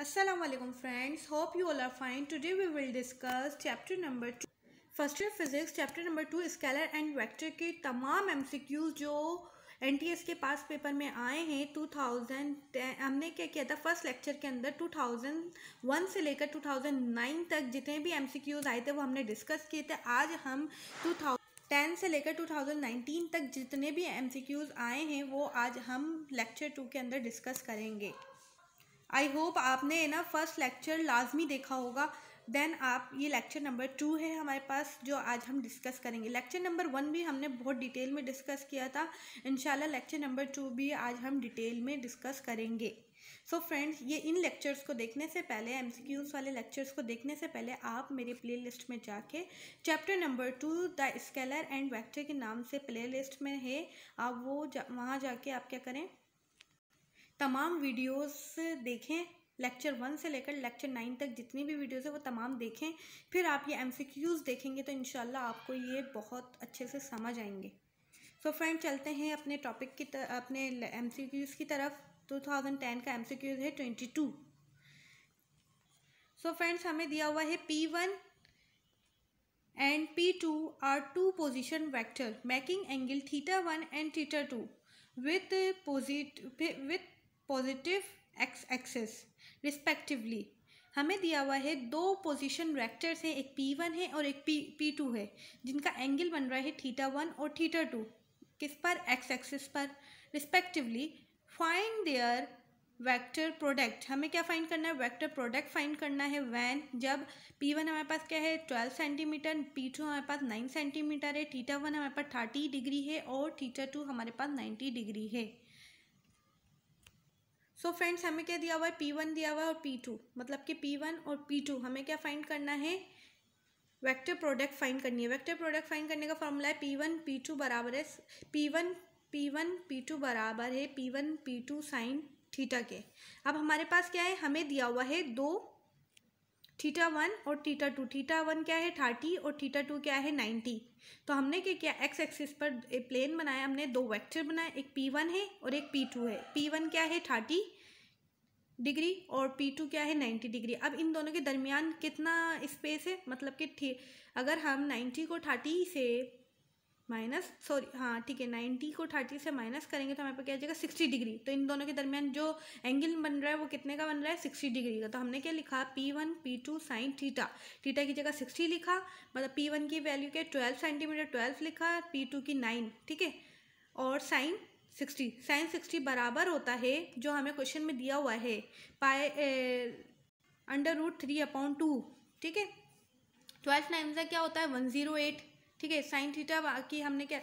Aslam friends hope you all are fine today we will discuss chapter number 2 first year physics chapter number two scalar and vector के तमाम MCQs जो NTS के past paper में आए हैं 2010 हमने क्या किया था फर्स्ट लेक्चर के अंदर 2001 से लेकर 2009 तक जितने भी एमसीक्यूज आए थे वो हमने डिस्कस किए थे आज हम 2010 से लेकर 2019 तक जितने भी एमसीक्यूज आए हैं वो आज हम लेक्चर टू के अंदर डिस्कस करेंगे आई होप आपने ना फर्स्ट लेक्चर लाजमी देखा होगा देन आप ये लेक्चर नंबर टू है हमारे पास जो आज हम डिस्कस करेंगे लेक्चर नंबर वन भी हमने बहुत डिटेल में डिस्कस किया था इनशाला लेक्चर नंबर टू भी आज हम डिटेल में डिस्कस करेंगे सो so फ्रेंड्स ये इन लेक्चर्स को देखने से पहले एम वाले लेक्चर्स को देखने से पहले आप मेरे प्लेलिस्ट में जाके chapter number two the scalar and vector के नाम से प्लेलिस्ट में है आप वो जा, वहाँ जाके आप क्या करें तमाम वीडियोस देखें लेक्चर वन से लेकर लेक्चर नाइन तक जितनी भी वीडियोस है वो तमाम देखें फिर आप ये एमसीक्यूज़ देखेंगे तो इन आपको ये बहुत अच्छे से समझ आएंगे सो so फ्रेंड चलते हैं अपने टॉपिक की तर, अपने एम की तरफ टू का एम है ट्वेंटी सो so फ्रेंड्स हमें दिया हुआ है P one and P two are two position vector making angle theta one and theta two with posit with positive X axis respectively हमें दिया हुआ है दो पोजीशन वेक्टर्स हैं एक P1 है और एक पी P2 है जिनका एंगल बन रहा है थीटा वन और थीटा टू किस पर एक्स एक्सेस पर respectively find their vector product हमें क्या फाइंड करना है वेक्टर प्रोडक्ट फाइंड करना है वैन जब पी वन हमारे पास क्या है ट्वेल्व सेंटीमीटर पी टू हमारे पास नाइन सेंटीमीटर है थीटा वन हमारे पास थर्टी डिग्री है और थीटा टू हमारे पास नाइन्टी डिग्री है सो so फ्रेंड्स हमें क्या दिया हुआ है पी वन दिया हुआ है और पी टू मतलब कि पी वन और पी टू हमें क्या फाइंड करना है वेक्टर प्रोडक्ट फाइंड करनी है वेक्टर प्रोडक्ट फाइंड करने का फॉर्मूला है पी वन पी टू बराबर है P one P one P two बराबर है P one P two sine theta के अब हमारे पास क्या है हमें दिया हुआ है दो थीटा वन और थीटा टू थीटा वन क्या है थर्टी और थीटा टू क्या है नाइन्टी तो हमने क्या किया एक्स एक्सिस पर एक प्लेन बनाया हमने दो वेक्टर बनाए एक पी वन है और एक पी टू है पी वन क्या है थर्टी डिग्री और पी टू क्या है नाइन्टी डिग्री अब इन दोनों के दरमियान कितना स्पेस है मतलब कि अगर हम नाइन्टी को थर्टी से माइनस सॉरी हाँ ठीक है नाइन्टी को थर्टी से माइनस करेंगे तो हमारे पास क्या आ जाएगा सिक्सटी डिग्री तो इन दोनों के दरमियान जो एंगल बन रहा है वो कितने का बन रहा है सिक्सटी डिग्री का तो हमने क्या लिखा P one P two sine theta theta की जगह सिक्सटी लिखा मतलब पी वन की वैल्यू क्या ट्वेल्व सेंटीमीटर ट्वेल्व लिखा पी टू की नाइन ठीक है और साइन सिक्सटी साइन सिक्सटी बराबर होता है जो हमें क्वेश्चन में दिया हुआ है pi under root three upon two ठीक है ट्वेल्थ नाइन का क्या होता है वन ज़ीरो एट ठीक है साइन थीटा की हमने क्या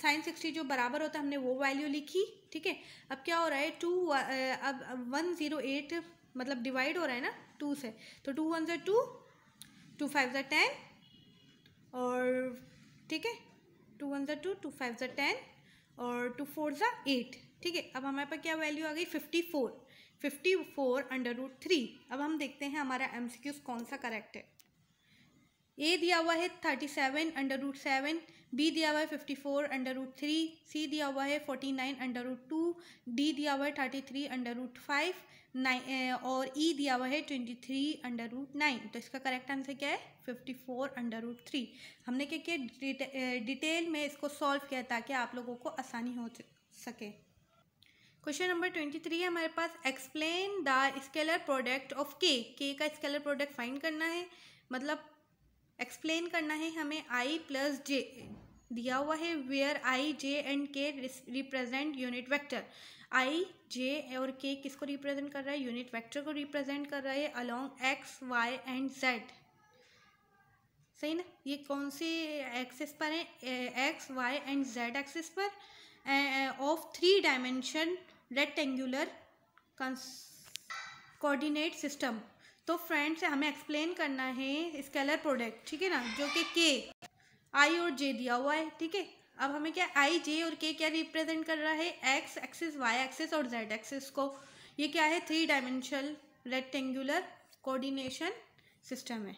साइन सिक्सटी जो बराबर होता है हमने वो वैल्यू लिखी ठीक है अब क्या हो रहा है टू अब वन ज़ीरो एट मतलब डिवाइड हो रहा है ना टू से तो टू वन ज़ा टू टू फाइव ज़ा टेन और ठीक है टू वन ज़ा टू टू फाइव ज़ा टेन और टू फोर ज़ा एट ठीक है अब हमारे पास क्या वैल्यू आ गई fifty four fifty four under root three अब हम देखते हैं हमारा एम सी क्यूज़ कौन सा करेक्ट है ए दिया हुआ है thirty seven under root seven B दिया हुआ है fifty four under root three C दिया हुआ है forty nine under root two D दिया हुआ है thirty three under root five nine और ई e दिया हुआ है twenty three under root nine तो इसका करेक्ट आंसर क्या है fifty four under root three हमने क्या किया डिटेल में इसको सॉल्व किया ताकि आप लोगों को आसानी हो सके क्वेश्चन नंबर ट्वेंटी थ्री है हमारे पास explain the scalar product of K के का स्केलर प्रोडक्ट फाइंड करना है मतलब एक्सप्लेन करना है हमें आई प्लस जे दिया हुआ है where I J and K represent unit vector I J और के किसको रिप्रेजेंट कर रहा है यूनिट वेक्टर को रिप्रेजेंट कर रहा है along X Y and Z सही ना ये कौन से एक्सिस पर है X Y and Z axis पर of three dimension rectangular coordinate system तो फ्रेंड्स हमें एक्सप्लेन करना है स्केलर प्रोडक्ट ठीक है ना जो कि के आई और जे दिया हुआ है ठीक है अब हमें क्या आई जे और के क्या रिप्रेजेंट कर रहा है एक्स एक्सिस वाई एक्सिस और जेड एक्सिस को ये क्या है three dimensional rectangular coordination system है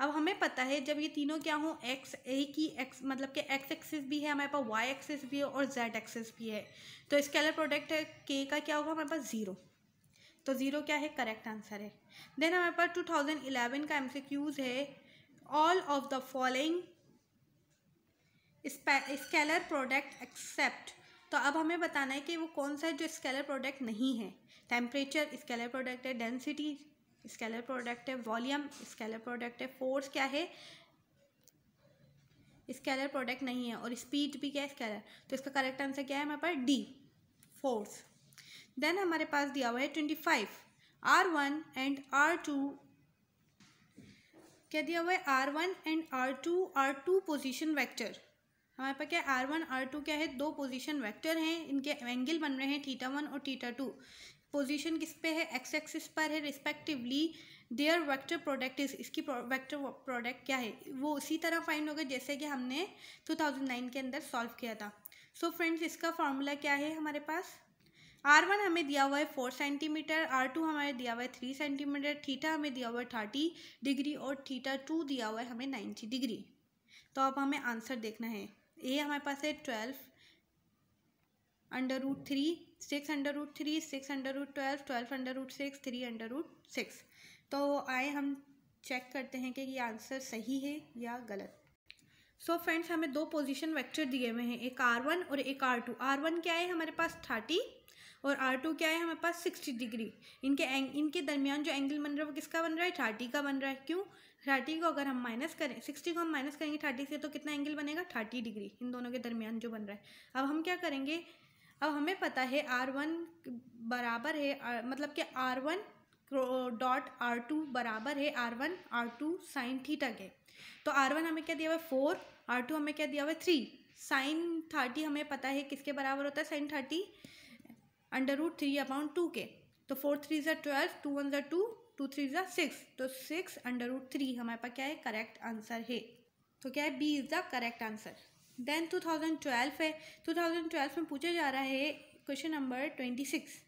अब हमें पता है जब ये तीनों क्या हों एक्स ए की एक्स मतलब कि एक्स एक्सिस भी है हमारे पास वाई एक्सिस भी है और जेड एक्सिस भी है तो स्केलर प्रोडक्ट है के का क्या होगा हमारे पास ज़ीरो तो ज़ीरो क्या है करेक्ट आंसर है देन हमारे पास टू थाउजेंड इलेवन का क्यूज है all of the following scalar product except तो अब हमें बताना है कि वो कौन सा है जो स्केलर प्रोडक्ट नहीं है टेम्परेचर स्केलर प्रोडक्ट है डेंसिटी स्केलर प्रोडक्ट है वॉल्यूम स्केलर प्रोडक्ट है फोर्स क्या है स्केलर प्रोडक्ट नहीं है और स्पीड भी क्या है स्केलर तो इसका करेक्ट आंसर क्या है हमारे पास डी फोर्स देन हमारे पास दिया हुआ है twenty five R one and R two क्या दिया हुआ है R one and R two are two position vector हमारे पास क्या है आर वन आर टू क्या है दो पोजिशन वैक्टर हैं इनके एंगल बन रहे हैं थीटा वन और थीटा टू पोजिशन किस पे है एक्स एक्सिस पर है respectively their vector product is इसकी वैक्टर प्रोडक्ट क्या है वो उसी तरह फाइंड होगा जैसे कि हमने नाइन के अंदर सॉल्व किया था सो so फ्रेंड्स इसका फार्मूला क्या है हमारे पास आर वन हमें दिया हुआ है फोर सेंटीमीटर आर टू हमारे दिया हुआ है थ्री सेंटीमीटर थीटा हमें दिया हुआ है थर्टी डिग्री और थीटा टू दिया हुआ है हमें नाइन्टी डिग्री तो अब हमें आंसर देखना है ए हमारे पास है twelve under root three six under root three six under root twelve twelve under root six three under root six तो आए हम चेक करते हैं कि ये आंसर सही है या गलत सो so फ्रेंड्स हमें दो पोजीशन वेक्टर दिए हुए हैं एक आर वन और एक आर टू आर वन क्या है हमारे पास थर्टी और आर टू क्या है हमारे पास सिक्सटी डिग्री इनके एंग, इनके दरमियान जो एंगल बन रहा है वो किसका बन रहा है थर्टी का बन रहा है क्यों थर्टी को अगर हम माइनस करें सिक्सटी को हम माइनस करेंगे थर्टी से तो कितना एंगल बनेगा थर्टी डिग्री इन दोनों के दरमियान जो बन रहा है अब हम क्या करेंगे अब हमें पता है आर वन बराबर है आ, मतलब कि R one dot R two बराबर है R one R two sine theta के तो आर वन हमें क्या दिया हुआ है फोर आर टू हमें क्या दिया हुआ है थ्री साइन थर्टी हमें पता है किसके बराबर होता है sine thirty under root three upon two के तो फोर थ्री ज़ा ट्वेल्व टू वन ज़ा टू टू थ्री ज़ा सिक्स तो सिक्स अंडर रूट थ्री हमारे पास क्या है करेक्ट आंसर है तो क्या है B is the correct answer then two thousand twelve है टू थाउजेंड ट्वेल्व में पूछा जा रहा है question number twenty six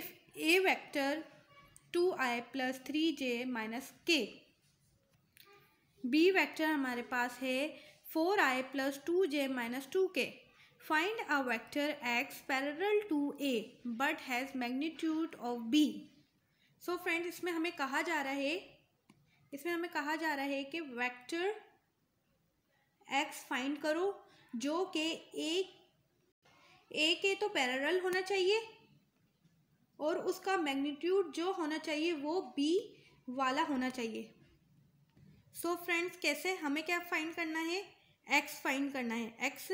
if A vector two I plus three J minus K B vector हमारे पास है four I plus two J minus two K Find a vector x parallel to A but has magnitude of B. So so friend इसमें हमें कहा जा रहा है इसमें हमें कहा जा रहा है कि वैक्टर x फाइंड करो जो कि A ए के तो पैरल होना चाहिए और उसका मैग्नीट्यूड जो होना चाहिए वो बी वाला होना चाहिए सो so फ्रेंड्स कैसे हमें क्या फाइंड करना है एक्स फाइंड करना है एक्स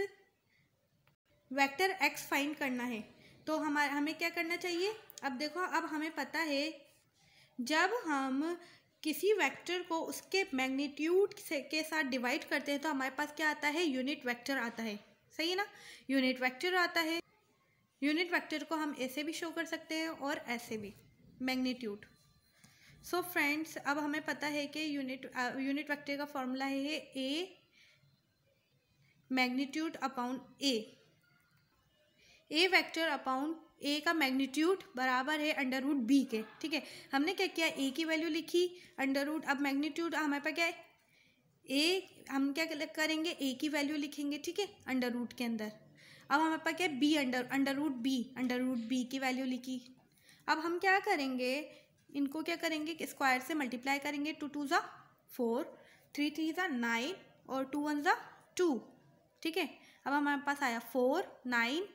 वेक्टर एक्स फाइंड करना है तो हमारा हमें क्या करना चाहिए अब देखो अब हमें पता है जब हम किसी वेक्टर को उसके मैग्नीट्यूड के साथ डिवाइड करते हैं तो हमारे पास क्या आता है यूनिट वेक्टर आता है सही है ना यूनिट वेक्टर आता है यूनिट वेक्टर को हम ऐसे भी शो कर सकते हैं और ऐसे भी मैग्नीट्यूड सो फ्रेंड्स अब हमें पता है कि यूनिट यूनिट वेक्टर का फॉर्मूला है A magnitude upon A A vector upon A का मैग्नीट्यूड बराबर है अंडर रूट बी के ठीक है हमने क्या किया ए की वैल्यू लिखी अंडर रूट अब मैग्नीट्यूड हमारे पास क्या है ए हम क्या करेंगे ए की वैल्यू लिखेंगे ठीक है अंडर रूट के अंदर अब हमारे पास क्या है B under under root B under root B की वैल्यू लिखी अब हम क्या करेंगे इनको क्या करेंगे स्क्वायर से मल्टीप्लाई करेंगे टू टू ज़ा फोर थ्री थ्री ज़ा नाइन और टू वन ज़ा टू ठीक है अब हमारे पास आया फोर नाइन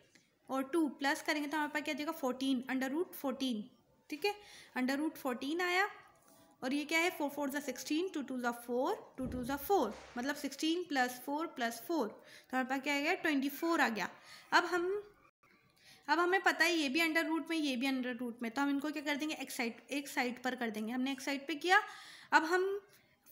और टू प्लस करेंगे तो हमारे पास क्या जाएगा फोर्टीन अंडर रूट फोर्टीन ठीक है अंडर रूट फोर्टीन आया और ये क्या है फोर फोर ज़ा सिक्सटीन टू टू ज़ा फोर टू टू ज़ा फोर मतलब sixteen plus four plus four तो हमारे पास क्या आ गया ट्वेंटी फोर आ गया अब हम अब हमें पता है ये भी अंडर रूट में ये भी अंडर रूट में तो हम इनको क्या कर देंगे एक साइड एक साइड पर कर देंगे हमने एक साइड पे किया अब हम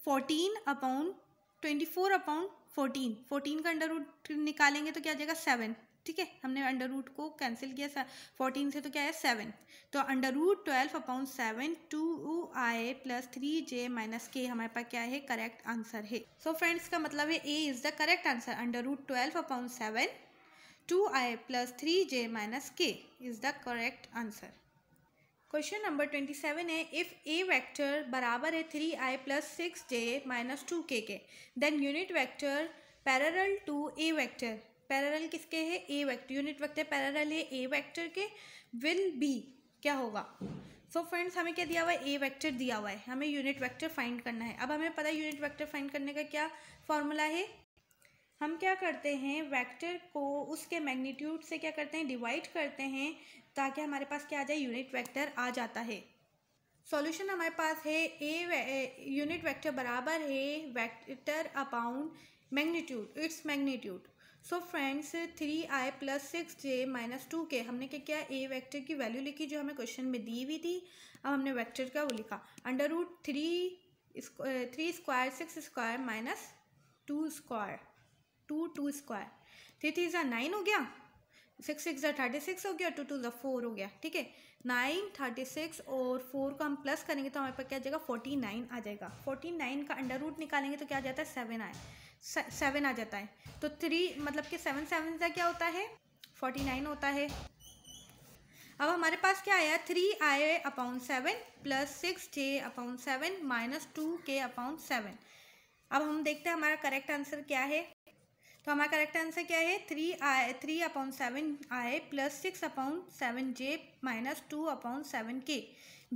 fourteen upon twenty four upon fourteen fourteen का अंडर रूट निकालेंगे तो क्या आ जाएगा सेवन ठीक है हमने अंडर रूट को कैंसिल किया फोर्टीन से तो क्या है सेवन तो under root twelve upon seven two I plus three J minus K हमारे पास क्या है करेक्ट आंसर है सो so फ्रेंड्स का मतलब है A is the correct answer under root twelve upon seven two I plus three J minus K is the correct answer question number twenty seven है if A vector बराबर है three I plus six J minus two K K then unit vector parallel to A vector parallel किसके हैं A vector unit vector parallel है A vector के will be क्या होगा सो so friends हमें क्या दिया हुआ है ए वेक्टर दिया हुआ है हमें यूनिट वेक्टर फाइंड करना है अब हमें पता है यूनिट वेक्टर फाइंड करने का क्या फॉर्मूला है हम क्या करते हैं वेक्टर को उसके मैग्नीट्यूड से क्या करते हैं डिवाइड करते हैं ताकि हमारे पास क्या आ जाए यूनिट वेक्टर आ जाता है सॉल्यूशन हमारे पास है ए यूनिट वेक्टर बराबर है vector upon magnitude its magnitude so friends three I plus six J minus two K हमने क्या किया ए वेक्टर की वैल्यू लिखी जो हमें क्वेश्चन में दी हुई थी अब हमने वेक्टर का वो लिखा under root three three square six square minus two square two two square three three ज़ा नाइन हो गया सिक्स सिक्स ज़ा थर्टी सिक्स हो गया टू टू ज़ा फोर हो गया ठीक है नाइन थर्टी सिक्स और फोर को हम प्लस करेंगे तो हमारे पास क्या आ जाएगा फोर्टी नाइन आ जाएगा फोर्टी नाइन का अंडर रूट निकालेंगे तो क्या आ जाता है सेवन आए सेवन आ जाता है तो थ्री मतलब कि सेवन सेवन का क्या होता है फोर्टी नाइन होता है अब हमारे पास क्या आया three I upon seven plus six J upon seven minus two K upon seven अब हम देखते हैं हमारा करेक्ट आंसर क्या है तो हमारा करेक्ट आंसर क्या है three I three upon seven I plus six upon seven J minus two upon seven K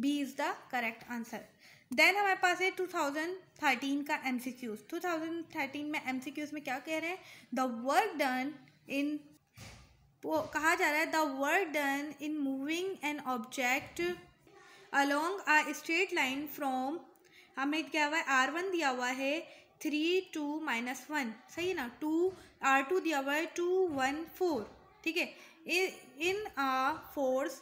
B is the correct answer then हमारे पास है टू थाउजेंड थर्टीन का M C Qs two thousand thirteen में M C Qs में क्या कह रहे हैं द वर्क डन इन कहा जा रहा है the work done in moving an object along a straight line from हमें क्या हुआ है आर वन दिया हुआ है थ्री टू माइनस वन सही है ना टू आर टू दिया हुआ है टू वन फोर ठीक है in a force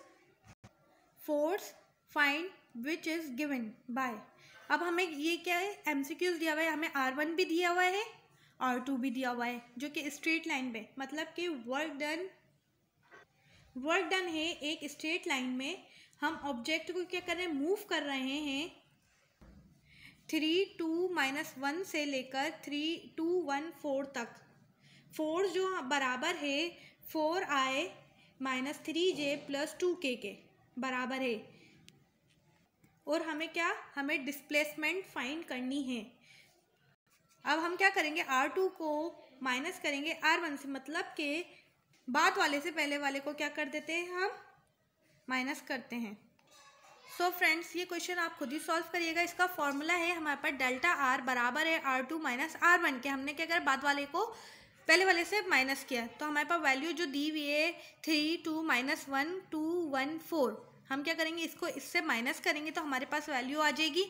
force find which is given by अब हमें ये क्या है एम दिया हुआ है हमें आर वन भी दिया हुआ है आर टू भी दिया हुआ है जो कि स्ट्रेट लाइन पे मतलब कि वर्क डन वर्क डन है एक स्ट्रेट लाइन में हम ऑब्जेक्ट को क्या कर रहे हैं मूव कर रहे हैं थ्री टू माइनस वन से लेकर थ्री टू वन फोर तक फोर जो बराबर है four I minus three J plus two K के बराबर है और हमें क्या हमें डिस्प्लेसमेंट फाइंड करनी है अब हम क्या करेंगे आर टू को माइनस करेंगे आर वन से मतलब के बाद वाले से पहले वाले को क्या कर देते हैं हम माइनस करते हैं सो फ्रेंड्स ये क्वेश्चन आप खुद ही सॉल्व करिएगा इसका फॉर्मूला है हमारे पास डेल्टा आर बराबर है R two minus R one के हमने क्या अगर बाद वाले को पहले वाले से माइनस किया तो हमारे पास वैल्यू जो दी हुई है three two minus one two one four हम क्या करेंगे इसको इससे माइनस करेंगे तो हमारे पास वैल्यू आ जाएगी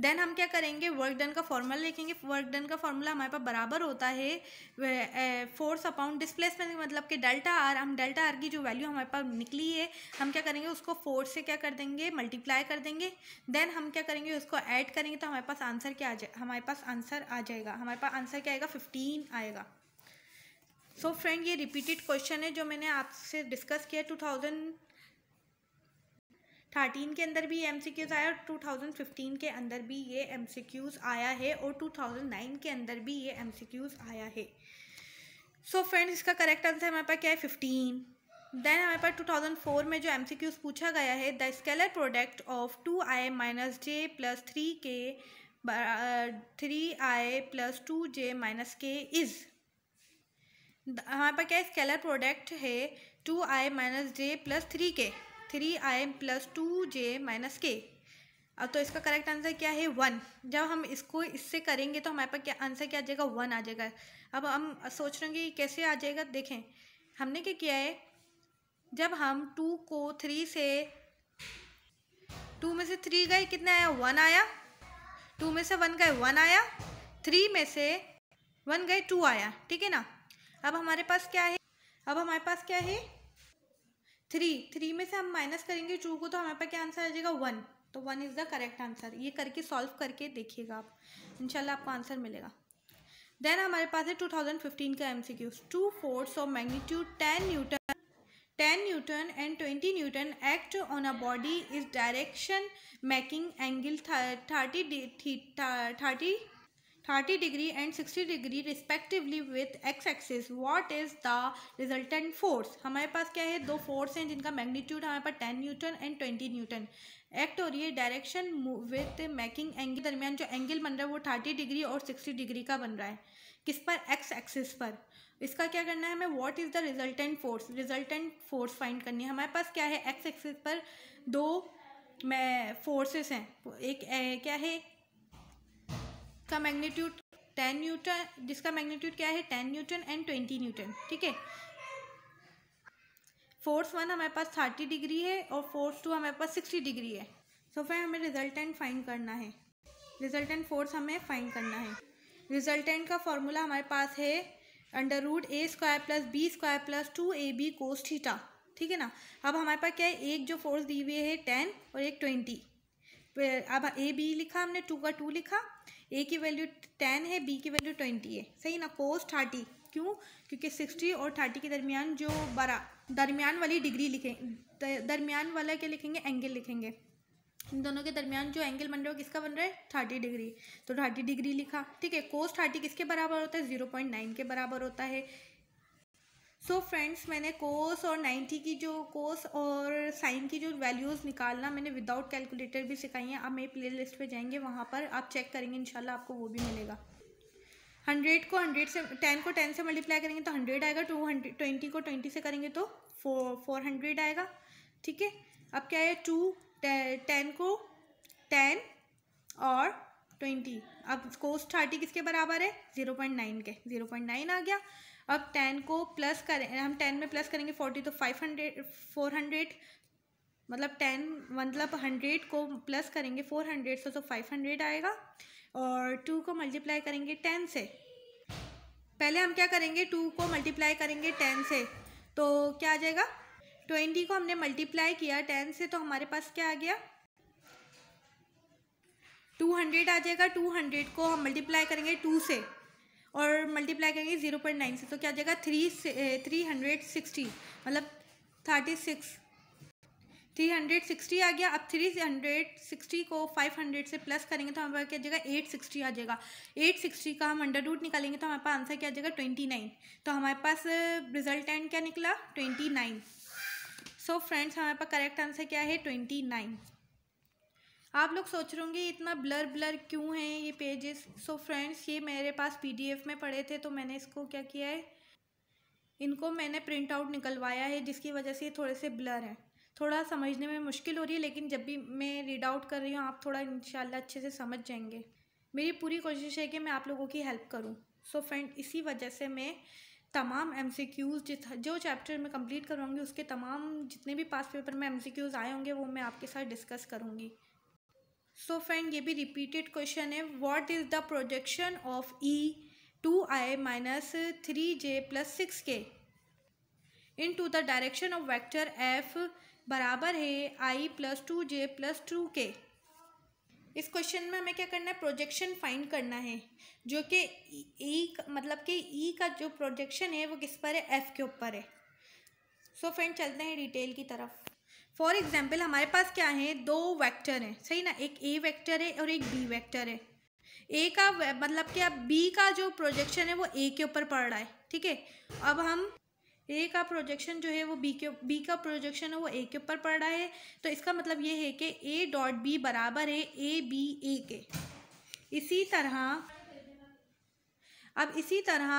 देन हम क्या करेंगे वर्क डन का फॉर्मूला लिखेंगे वर्क डन का फॉर्मूला हमारे पास बराबर होता है फोर्स अपाउंट डिस्प्लेसमेंट मतलब कि डेल्टा आर हम डेल्टा आर की जो वैल्यू हमारे पास निकली है हम क्या करेंगे उसको फोर्स से क्या कर देंगे मल्टीप्लाई कर देंगे देन हम क्या करेंगे उसको ऐड करेंगे तो हमारे पास आंसर क्या आ जाए हमारे पास आंसर आ जाएगा हमारे पास आंसर क्या आएगा फिफ्टीन आएगा सो so फ्रेंड ये रिपीटेड क्वेश्चन है जो मैंने आपसे डिस्कस किया टू थाउजेंड थर्टीन के अंदर भी एम सी क्यूज़ आया और टू थाउजेंड फिफ्टीन के अंदर भी ये एम सी क्यूज़ आया है और टू थाउजेंड नाइन के अंदर भी ये एम सी क्यूज़ आया है सो so फ्रेंड्स इसका करेक्ट आंसर हमारे पास क्या है फिफ्टीन देन हमारे पास टू थाउजेंड फोर में जो एम सी क्यूज पूछा गया है the scalar product of two I minus J plus three K three I plus two J minus K is हमारे पास क्या स्केलर प्रोडक्ट है two I minus J plus three K three I M plus two J minus K अब तो इसका correct answer क्या है one जब हम इसको इससे करेंगे तो हमारे पास क्या आंसर क्या आ जाएगा वन आ जाएगा अब हम सोच रहे हैं कि कैसे आ जाएगा देखें हमने क्या किया है जब हम टू को थ्री से टू में से थ्री गए कितना आया वन आया टू में से वन गए वन आया थ्री में से वन गए टू आया ठीक है ना अब हमारे पास क्या है अब हमारे पास क्या है थ्री थ्री में से हम माइनस करेंगे टू को तो हमारे पास क्या आंसर आ जाएगा वन तो one is the correct answer ये करके सॉल्व करके देखिएगा आप इंशाल्लाह आपको आंसर मिलेगा देन हमारे पास है 2015 का M C Qs two force of magnitude ten newton ten newton and twenty newton act on a body is direction making angle thirty thirty 30 degree and sixty degree respectively with X axis what is the resultant force हमारे पास क्या है दो force हैं जिनका magnitude हमारे पास ten newton and twenty newton act हो रही है डायरेक्शन विथ मैकिंग एंगल दरमियान जो एंगल बन रहा है वो थर्टी डिग्री और सिक्सटी डिग्री का बन रहा है किस पर एक्स एक्सिस पर इसका क्या करना है हमें what is the resultant force resultant force find करनी है हमारे पास क्या है एक्स एक्सिस पर दो मैं फोर्सेस हैं एक ए, क्या है का मैग्नीट्यूड टेन न्यूटन जिसका मैग्नीट्यूड क्या है ten newton and twenty newton ठीक है फोर्स वन हमारे पास थर्टी डिग्री है और फोर्स टू हमारे पास सिक्सटी डिग्री है सो फिर हमें रिजल्टेंट फाइंड करना है रिजल्टेंट फोर्स हमें फाइंड करना है रिजल्टेंट का फॉर्मूला हमारे पास है under root A square plus B square plus two A B cos ठीक है ना अब हमारे पास क्या है एक जो फोर्स दी हुई है टेन और एक ट्वेंटी अब ए बी लिखा हमने टू का टू लिखा ए की वैल्यू टेन है बी की वैल्यू ट्वेंटी है सही ना कोस थर्टी क्यों क्योंकि सिक्सटी और थर्टी के दरमियान जो बरा दरमियान वाली डिग्री लिखें दरमियान वाला क्या लिखेंगे एंगल लिखेंगे इन दोनों के दरमियान जो एंगल बन रहा है किसका बन रहा है थर्टी डिग्री तो थर्टी डिग्री लिखा ठीक है कोस थर्टी किसके बराबर होता है जीरो पॉइंट नाइन के बराबर होता है सो so फ्रेंड्स मैंने कोस और नाइन्टी की जो कोस और साइन की जो वैल्यूज़ निकालना मैंने विदाउट कैलकुलेटर भी सिखाई हैं आप मेरी प्ले लिस्ट पर जाएंगे वहाँ पर आप चेक करेंगे इन आपको वो भी मिलेगा हंड्रेड को हंड्रेड से टेन को टेन से मल्टीप्लाई करेंगे तो हंड्रेड आएगा टू हंड्रेड ट्वेंटी को ट्वेंटी से करेंगे तो फोर फोर हंड्रेड आएगा ठीक है अब क्या है टू टेन को टेन और ट्वेंटी अब कोस थर्टी किसके बराबर है ज़ीरो पॉइंट नाइन के ज़ीरो पॉइंट नाइन आ गया अब टेन को प्लस करें हम टेन में प्लस करेंगे फोर्टी तो फाइव हंड्रेड फोर हंड्रेड मतलब टेन मतलब हंड्रेड को प्लस करेंगे फोर हंड्रेड से तो फाइव हंड्रेड आएगा और टू को मल्टीप्लाई करेंगे टेन से पहले हम क्या करेंगे टू को मल्टीप्लाई करेंगे टेन से तो क्या आ जाएगा ट्वेंटी को हमने मल्टीप्लाई किया टेन से तो हमारे पास क्या आ गया टू हंड्रेड आ जाएगा टू हंड्रेड को हम मल्टीप्लाई करेंगे टू से और मल्टीप्लाई करेंगे ज़ीरो पॉइंट नाइन से तो क्या आ जाएगा थ्री थ्री हंड्रेड सिक्सटी मतलब thirty six three hundred sixty आ गया अब थ्री हंड्रेड सिक्सटी को फाइव हंड्रेड से प्लस करेंगे तो हमारे पास क्या आ जाएगा एट सिक्सटी आ जाएगा एट सिक्सटी का हम अंडर रूट निकालेंगे तो हमारे पास आंसर क्या आ जाएगा ट्वेंटी नाइन तो हमारे पास रिजल्टेंट eh, क्या निकला ट्वेंटी नाइन सो फ्रेंड्स हमारे पास करेक्ट आंसर क्या है ट्वेंटी नाइन आप लोग सोच रहे होंगे इतना ब्लर ब्लर क्यों है ये पेजेस सो फ्रेंड्स ये मेरे पास पीडीएफ में पड़े थे तो मैंने इसको क्या किया है इनको मैंने प्रिंट आउट निकलवाया है जिसकी वजह से ये थोड़े से ब्लर हैं थोड़ा समझने में मुश्किल हो रही है लेकिन जब भी मैं रीड आउट कर रही हूँ आप थोड़ा इन अच्छे से समझ जाएंगे मेरी पूरी कोशिश है कि मैं आप लोगों की हेल्प करूँ सो फ्रेंड इसी वजह से मैं तमाम एम सी क्यूज़ जो चैप्टर मैं कम्प्लीट करूँगी उसके तमाम जितने भी पास पेपर में एम सी क्यूज़ आए होंगे वो मैं आपके साथ डिस्कस करूँगी सो फ्रेंड ये भी रिपीटेड क्वेश्चन है what is the projection of E two I minus three J plus six K into the direction of vector F बराबर है I plus two J plus two K इस question में हमें क्या करना है projection find करना है जो कि ई e, मतलब कि ई e का जो प्रोजेक्शन है वो किस पर है एफ के ऊपर है सो so फ्रेंड चलते हैं डिटेल की तरफ फॉर एग्जाम्पल हमारे पास क्या है दो वैक्टर हैं सही ना एक ए वैक्टर है और एक बी वैक्टर है ए का मतलब कि अब बी का जो प्रोजेक्शन है वो ए के ऊपर पड़ रहा है ठीक है अब हम ए का प्रोजेक्शन जो है वो बी के बी का प्रोजेक्शन है वो ए के ऊपर पड़ रहा है तो इसका मतलब ये है कि ए डॉट बी बराबर है ए बी ए के इसी तरह अब इसी तरह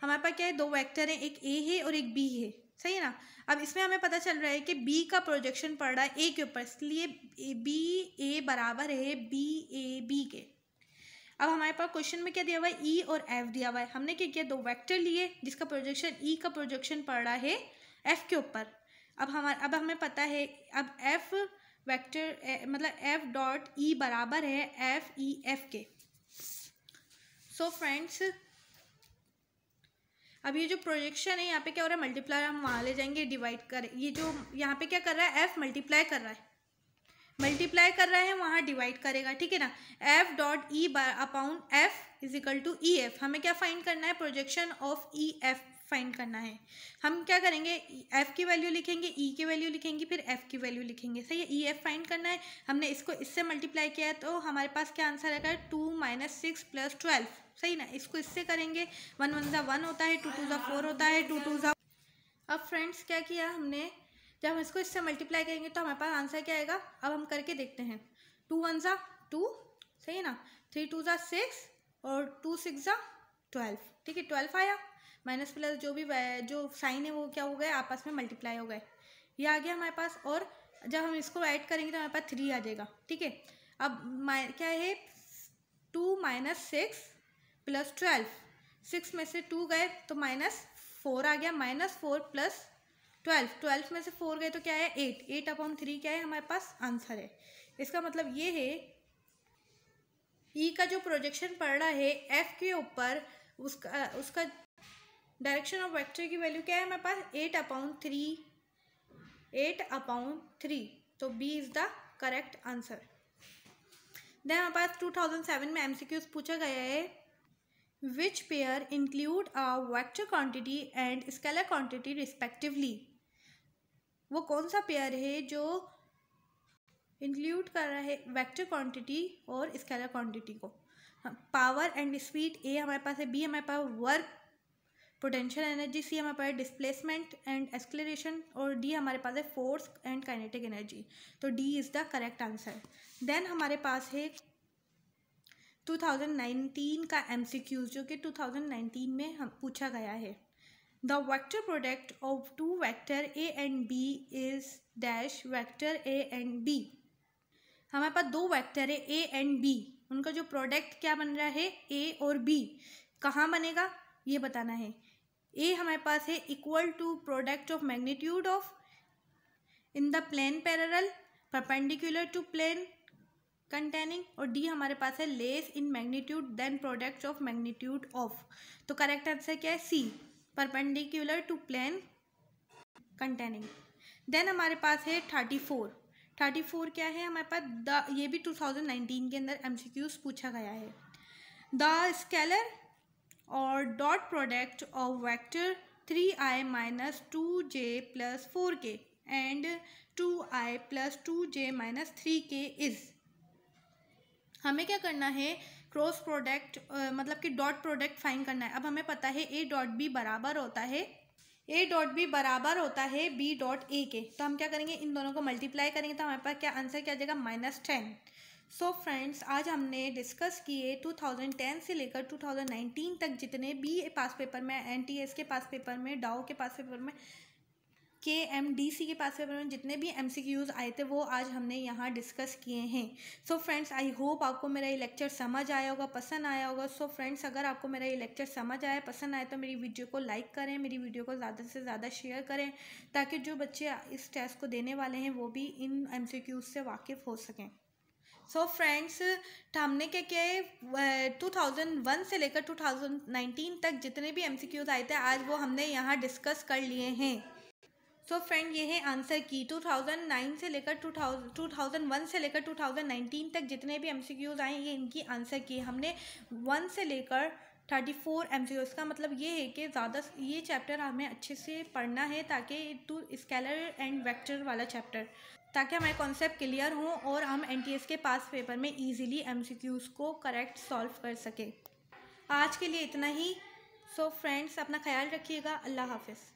हमारे पास क्या है दो वेक्टर हैं एक ए है और एक बी है सही है ना अब इसमें हमें पता चल रहा है कि बी का प्रोजेक्शन पड़ रहा है ए के ऊपर इसलिए बी ए बराबर है बी ए बी के अब हमारे पास क्वेश्चन में क्या दिया हुआ है ई e और एफ दिया हुआ है हमने क्या किया दो वेक्टर लिए जिसका प्रोजेक्शन ई e का प्रोजेक्शन पड़ रहा है एफ के ऊपर अब हमारा अब हमें पता है अब एफ वैक्टर मतलब एफ डॉट ई बराबर है एफ ई एफ के सो so फ्रेंड्स अब ये जो प्रोजेक्शन है यहाँ पे क्या हो रहा है मल्टीप्लाई हम वहाँ ले जाएंगे डिवाइड कर ये जो यहाँ पे क्या कर रहा है एफ मल्टीप्लाई कर रहा है मल्टीप्लाई कर रहा है वहाँ डिवाइड करेगा ठीक है ना F dot E bar upon F is equal to E F हमें क्या फाइंड करना है projection of E F find करना है हम क्या करेंगे एफ़ की वैल्यू लिखेंगे ई e की वैल्यू लिखेंगे फिर एफ़ की वैल्यू लिखेंगे सही है ई एफ फाइंड करना है हमने इसको इससे मल्टीप्लाई किया है तो हमारे पास क्या आंसर आएगा two minus six plus twelve सही ना इसको इससे करेंगे वन वन ज़ा वन होता है टू टू ज़ा फोर होता है टू टू ज़ा अब फ्रेंड्स क्या किया हमने जब हम इसको इससे मल्टीप्लाई करेंगे तो हमारे पास आंसर क्या आएगा अब हम करके देखते हैं टू वन ज़ा टू सही है ना थ्री टू ज़ा सिक्स और टू सिक्स ज़ा ट्वेल्व ठीक है ट्वेल्व आया माइनस प्लस जो भी जो साइन है वो क्या हो गए आपस में मल्टीप्लाई हो गए ये आ गया हमारे पास और जब हम इसको ऐड करेंगे तो हमारे पास थ्री आ जाएगा ठीक है अब क्या है two minus six plus twelve six में से टू गए तो माइनस फोर आ गया minus four plus twelve twelve में से फोर गए तो क्या है एट एट अपॉन थ्री क्या है हमारे पास आंसर है इसका मतलब ये है ई e का जो प्रोजेक्शन पड़ रहा है एफ के ऊपर उसका उसका डायरेक्शन ऑफ वेक्टर की वैल्यू क्या है हमारे पास eight upon three eight upon three तो B is the correct answer then हमारे पास टू थाउजेंड सेवन में एमसीक्यूज पूछा गया है which pair include a vector quantity and scalar quantity respectively वो कौन सा पेयर है जो इंक्लूड कर रहा है वैक्टर क्वान्टिटी और स्केलर क्वान्टिटी को पावर एंड स्पीड ए हमारे पास है बी हमारे पास वर्क पोटेंशियल एनर्जी सी हमारे पास है डिस्प्लेसमेंट एंड एक्सक्लेशन और डी हमारे पास है फोर्स एंड काइनेटिक एनर्जी तो D is the correct answer then हमारे पास है 2019 का एम सी क्यूज जो कि 2019 में हम पूछा गया है the vector product of two vector A and B is dash vector A and B हमारे पास दो वैक्टर है ए एंड बी उनका जो प्रोडक्ट क्या बन रहा है ए और बी कहाँ बनेगा ये बताना है ए हमारे पास है equal to product of magnitude of in the plane parallel perpendicular to plane containing और डी हमारे पास है less in magnitude than products of magnitude of तो करेक्ट आंसर क्या है C perpendicular to plane containing then हमारे पास है थर्टी फोर थर्टी फोर क्या है हमारे पास द ये भी टू थाउजेंड नाइनटीन के अंदर एम सी क्यूज पूछा गया है द स्केलर और dot product of vector three I minus two J plus four K and two I plus two J minus three K is हमें क्या करना है क्रॉस प्रोडक्ट मतलब कि डॉट प्रोडक्ट फाइन करना है अब हमें पता है ए डॉट बी बराबर होता है ए डॉट बी बराबर होता है बी डॉट ए के तो हम क्या करेंगे इन दोनों को मल्टीप्लाई करेंगे तो हमारे पास क्या आंसर क्या आ जाएगा माइनस टेन सो फ्रेंड्स आज हमने डिस्कस किए 2010 से लेकर 2019 तक जितने बी पास पेपर में एन के पास पेपर में डाओ के पास पेपर में के एम डी सी के पास पेपर में जितने भी एम सी क्यूज़ आए थे वो आज हमने यहाँ डिस्कस किए हैं सो फ्रेंड्स आई होप आपको मेरा ये लेक्चर समझ आया होगा पसंद आया होगा सो so, फ्रेंड्स अगर आपको मेरा ये लेक्चर समझ आया पसंद आए तो मेरी वीडियो को लाइक करें मेरी वीडियो को ज़्यादा से ज़्यादा शेयर करें ताकि जो बच्चे इस टेस्ट को देने वाले हैं वो भी इन एम सी क्यूज़ से वाकिफ़ हो सकें सो फ्रेंड्स हमने क्या किया है वन से लेकर टू थाउजेंड नाइनटीन तक जितने भी एम सी क्यूज़ आए थे आज वो हमने यहाँ डिस्कस कर लिए हैं सो so फ्रेंड ये है आंसर की 2009 से लेकर 2000 2001 से लेकर 2019 तक जितने भी एम आए ये इनकी आंसर की हमने वन से लेकर थर्टी फोर एम सी इसका मतलब ये है कि ज़्यादा ये चैप्टर हमें अच्छे से पढ़ना है ताकि टू स्केलर एंड वेक्टर वाला चैप्टर ताकि हमारे कॉन्सेप्ट क्लियर हों और हम एन टी एस के पास पेपर में ईजिली एम सी क्यूज़ को करेक्ट सॉल्व कर सकें आज के लिए इतना ही सो so फ्रेंड्स अपना ख्याल रखिएगा अल्लाह हाफिज़